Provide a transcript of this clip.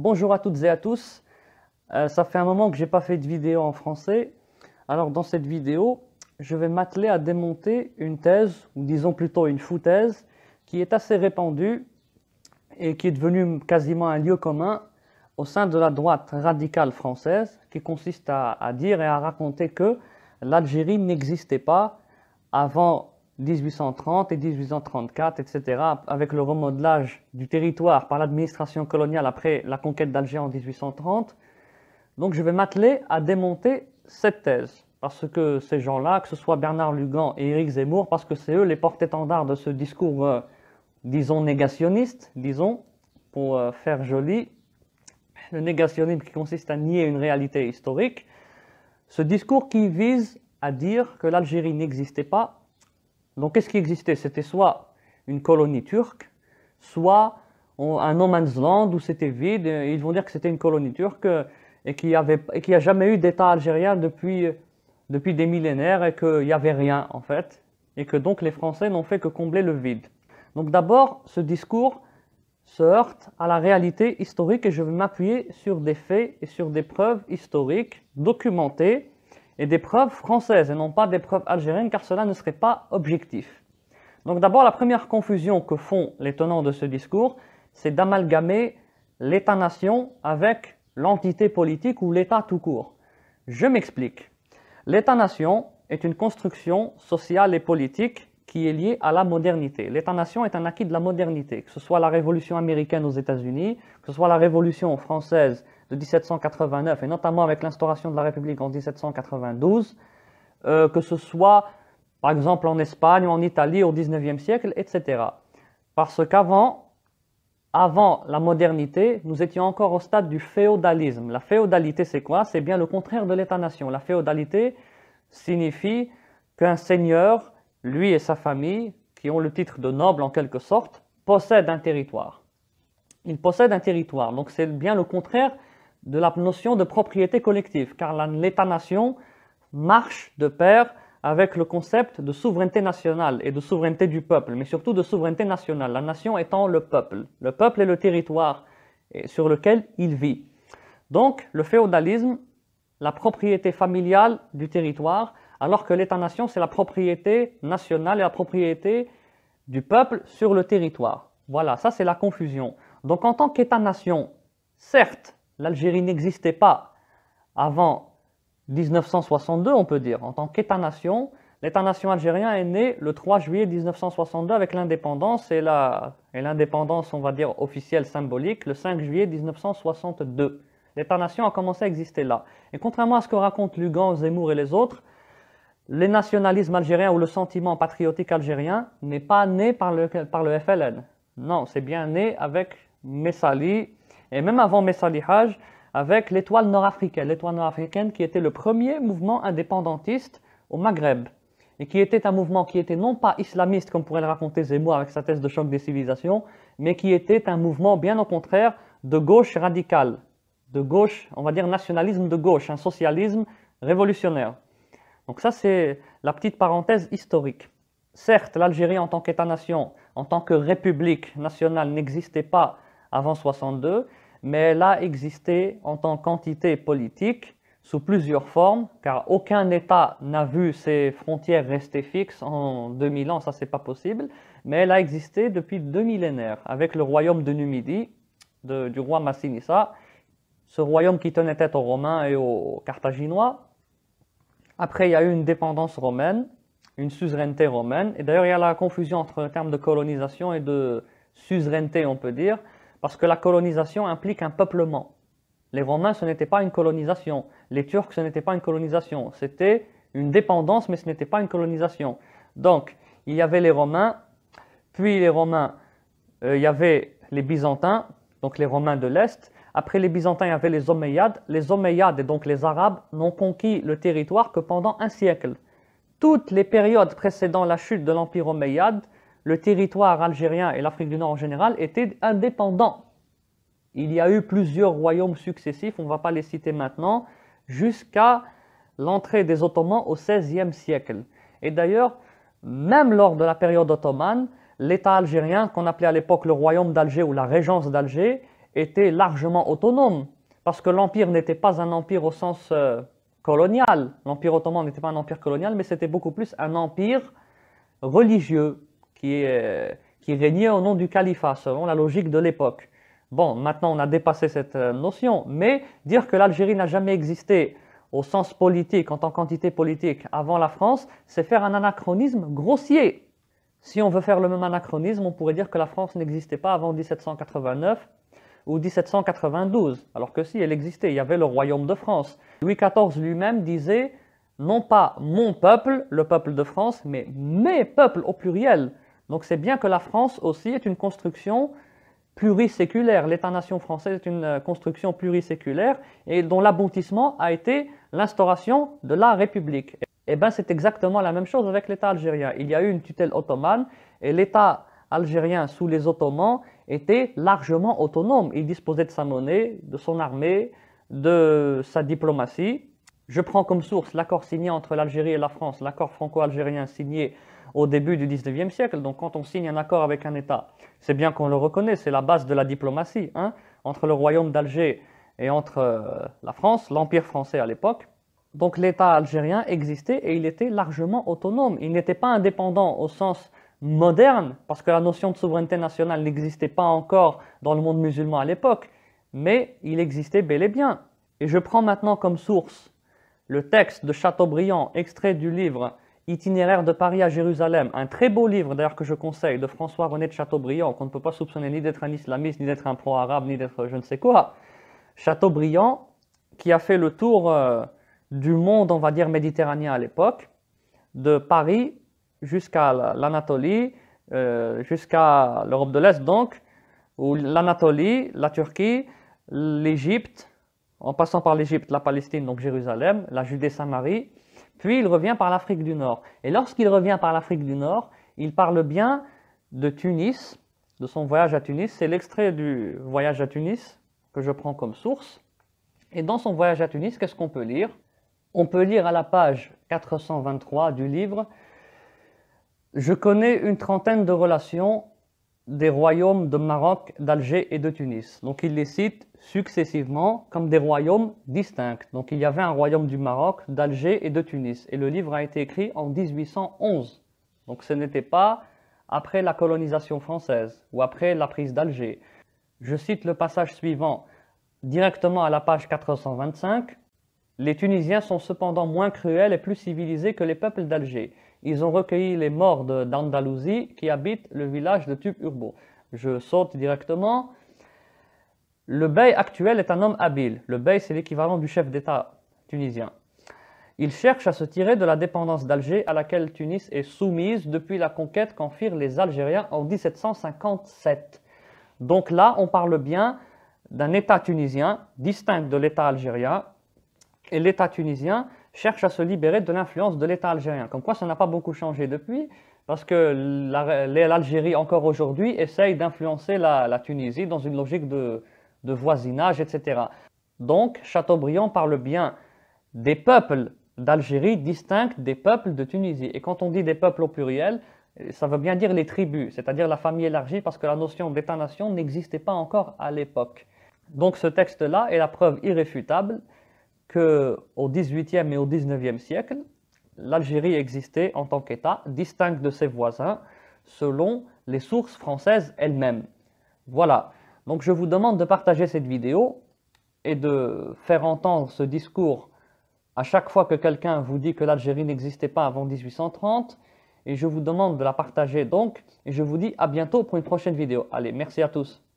Bonjour à toutes et à tous. Euh, ça fait un moment que j'ai pas fait de vidéo en français. Alors dans cette vidéo, je vais m'atteler à démonter une thèse, ou disons plutôt une foutaise, qui est assez répandue et qui est devenue quasiment un lieu commun au sein de la droite radicale française, qui consiste à dire et à raconter que l'Algérie n'existait pas avant 1830 et 1834, etc., avec le remodelage du territoire par l'administration coloniale après la conquête d'Alger en 1830. Donc je vais m'atteler à démonter cette thèse, parce que ces gens-là, que ce soit Bernard Lugan et Éric Zemmour, parce que c'est eux les porte-étendards de ce discours, euh, disons, négationniste, disons, pour euh, faire joli, le négationnisme qui consiste à nier une réalité historique, ce discours qui vise à dire que l'Algérie n'existait pas donc qu'est-ce qui existait C'était soit une colonie turque, soit un no man's land où c'était vide. Ils vont dire que c'était une colonie turque euh, et qu'il n'y a jamais eu d'État algérien depuis, euh, depuis des millénaires et qu'il n'y avait rien en fait. Et que donc les Français n'ont fait que combler le vide. Donc d'abord, ce discours se heurte à la réalité historique et je vais m'appuyer sur des faits et sur des preuves historiques documentées et des preuves françaises et non pas des preuves algériennes car cela ne serait pas objectif. Donc d'abord la première confusion que font les tenants de ce discours, c'est d'amalgamer l'État-nation avec l'entité politique ou l'État tout court. Je m'explique. L'État-nation est une construction sociale et politique qui est liée à la modernité. L'État-nation est un acquis de la modernité, que ce soit la révolution américaine aux États-Unis, que ce soit la révolution française de 1789, et notamment avec l'instauration de la République en 1792, euh, que ce soit par exemple en Espagne ou en Italie au XIXe siècle, etc. Parce qu'avant, avant la modernité, nous étions encore au stade du féodalisme. La féodalité, c'est quoi C'est bien le contraire de l'État-nation. La féodalité signifie qu'un seigneur, lui et sa famille, qui ont le titre de noble en quelque sorte, possède un territoire. Il possède un territoire. Donc c'est bien le contraire de la notion de propriété collective, car l'État-nation marche de pair avec le concept de souveraineté nationale et de souveraineté du peuple, mais surtout de souveraineté nationale, la nation étant le peuple. Le peuple est le territoire sur lequel il vit. Donc le féodalisme, la propriété familiale du territoire, alors que l'État-nation, c'est la propriété nationale et la propriété du peuple sur le territoire. Voilà, ça c'est la confusion. Donc en tant qu'État-nation, certes, l'Algérie n'existait pas avant 1962, on peut dire, en tant qu'État-nation. L'État-nation algérien est né le 3 juillet 1962 avec l'indépendance et l'indépendance, on va dire, officielle symbolique, le 5 juillet 1962. L'État-nation a commencé à exister là. Et contrairement à ce que racontent Lugan, Zemmour et les autres, les nationalismes algériens ou le sentiment patriotique algérien n'est pas né par par le FLN. Non, c'est bien né avec Messali et même avant Messalihaj, avec l'étoile nord-africaine, l'étoile nord-africaine qui était le premier mouvement indépendantiste au Maghreb, et qui était un mouvement qui était non pas islamiste, comme pourrait le raconter Zemmour avec sa thèse de choc des civilisations, mais qui était un mouvement bien au contraire de gauche radicale, de gauche, on va dire nationalisme de gauche, un socialisme révolutionnaire. Donc ça c'est la petite parenthèse historique. Certes, l'Algérie en tant qu'État-nation, en tant que république nationale n'existait pas avant 62, mais elle a existé en tant qu'entité politique sous plusieurs formes, car aucun État n'a vu ses frontières rester fixes en 2000 ans, ça c'est pas possible, mais elle a existé depuis deux millénaires, avec le royaume de Numidie, du roi Massinissa, ce royaume qui tenait tête aux Romains et aux Carthaginois. Après, il y a eu une dépendance romaine, une suzeraineté romaine, et d'ailleurs il y a la confusion entre le terme de colonisation et de suzeraineté, on peut dire, parce que la colonisation implique un peuplement. Les Romains, ce n'était pas une colonisation. Les Turcs, ce n'était pas une colonisation. C'était une dépendance, mais ce n'était pas une colonisation. Donc, il y avait les Romains, puis les Romains, euh, il y avait les Byzantins, donc les Romains de l'Est. Après les Byzantins, il y avait les Omeyyades. Les Omeyyades, et donc les Arabes, n'ont conquis le territoire que pendant un siècle. Toutes les périodes précédant la chute de l'Empire Omeyyade, le territoire algérien et l'Afrique du Nord en général étaient indépendants. Il y a eu plusieurs royaumes successifs, on ne va pas les citer maintenant, jusqu'à l'entrée des Ottomans au XVIe siècle. Et d'ailleurs, même lors de la période ottomane, l'État algérien, qu'on appelait à l'époque le royaume d'Alger ou la régence d'Alger, était largement autonome, parce que l'Empire n'était pas un empire au sens euh, colonial. L'Empire ottoman n'était pas un empire colonial, mais c'était beaucoup plus un empire religieux, qui euh, qui régnait au nom du califat, selon la logique de l'époque. Bon, maintenant on a dépassé cette euh, notion, mais dire que l'Algérie n'a jamais existé au sens politique, en tant qu'entité politique, avant la France, c'est faire un anachronisme grossier. Si on veut faire le même anachronisme, on pourrait dire que la France n'existait pas avant 1789 ou 1792, alors que si elle existait, il y avait le royaume de France. Louis XIV lui-même disait non pas mon peuple, le peuple de France, mais mes peuples au pluriel. Donc c'est bien que la France aussi est une construction pluriséculaire. L'État-nation française est une euh, construction pluriséculaire et dont l'aboutissement a été l'instauration de la République. Et eh bien c'est exactement la même chose avec l'État algérien. Il y a eu une tutelle ottomane et l'État algérien sous les Ottomans était largement autonome. Il disposait de sa monnaie, de son armée, de sa diplomatie. Je prends comme source l'accord signé entre l'Algérie et la France, l'accord franco-algérien signé au début du 19e siècle. Donc quand on signe un accord avec un État, c'est bien qu'on le reconnaît, c'est la base de la diplomatie, hein, entre le royaume d'Alger et entre euh, la France, l'Empire français à l'époque. Donc l'État algérien existait et il était largement autonome. Il n'était pas indépendant au sens moderne, parce que la notion de souveraineté nationale n'existait pas encore dans le monde musulman à l'époque, mais il existait bel et bien. Et je prends maintenant comme source le texte de Chateaubriand, extrait du livre Itinéraire de Paris à Jérusalem, un très beau livre d'ailleurs que je conseille de François-René de Chateaubriand, qu'on ne peut pas soupçonner ni d'être un islamiste, ni d'être un pro-arabe, ni d'être je ne sais quoi. Chateaubriand, qui a fait le tour euh, du monde, on va dire, méditerranéen à l'époque, de Paris jusqu'à l'Anatolie, euh, jusqu'à l'Europe de l'Est donc, où l'Anatolie, la Turquie, l'Égypte, en passant par l'Égypte, la Palestine, donc Jérusalem, la Judée-Samarie, puis il revient par l'Afrique du Nord. Et lorsqu'il revient par l'Afrique du Nord, il parle bien de Tunis, de son voyage à Tunis. C'est l'extrait du voyage à Tunis que je prends comme source. Et dans son voyage à Tunis, qu'est-ce qu'on peut lire On peut lire à la page 423 du livre Je connais une trentaine de relations des royaumes de Maroc, d'Alger et de Tunis. Donc il les cite successivement comme des royaumes distincts. Donc il y avait un royaume du Maroc, d'Alger et de Tunis. Et le livre a été écrit en 1811. Donc ce n'était pas après la colonisation française ou après la prise d'Alger. Je cite le passage suivant directement à la page 425. Les Tunisiens sont cependant moins cruels et plus civilisés que les peuples d'Alger ils ont recueilli les morts d'Andalousie qui habitent le village de Tube Urbo. Je saute directement. Le bey actuel est un homme habile. Le bey, c'est l'équivalent du chef d'État tunisien. Il cherche à se tirer de la dépendance d'Alger à laquelle Tunis est soumise depuis la conquête qu'en firent les Algériens en 1757. Donc là, on parle bien d'un État tunisien distinct de l'État algérien. Et l'État tunisien cherche à se libérer de l'influence de l'État algérien. Comme quoi, ça n'a pas beaucoup changé depuis, parce que l'Algérie, encore aujourd'hui, essaye d'influencer la, Tunisie dans une logique de, de voisinage, etc. Donc, Chateaubriand parle bien des peuples d'Algérie distincts des peuples de Tunisie. Et quand on dit des peuples au pluriel, ça veut bien dire les tribus, c'est-à-dire la famille élargie, parce que la notion d'État-nation n'existait pas encore à l'époque. Donc ce texte-là est la preuve irréfutable qu'au XVIIIe et au XIXe siècle, l'Algérie existait en tant qu'État distincte de ses voisins selon les sources françaises elles-mêmes. Voilà, donc je vous demande de partager cette vidéo et de faire entendre ce discours à chaque fois que quelqu'un vous dit que l'Algérie n'existait pas avant 1830. Et je vous demande de la partager donc, et je vous dis à bientôt pour une prochaine vidéo. Allez, merci à tous.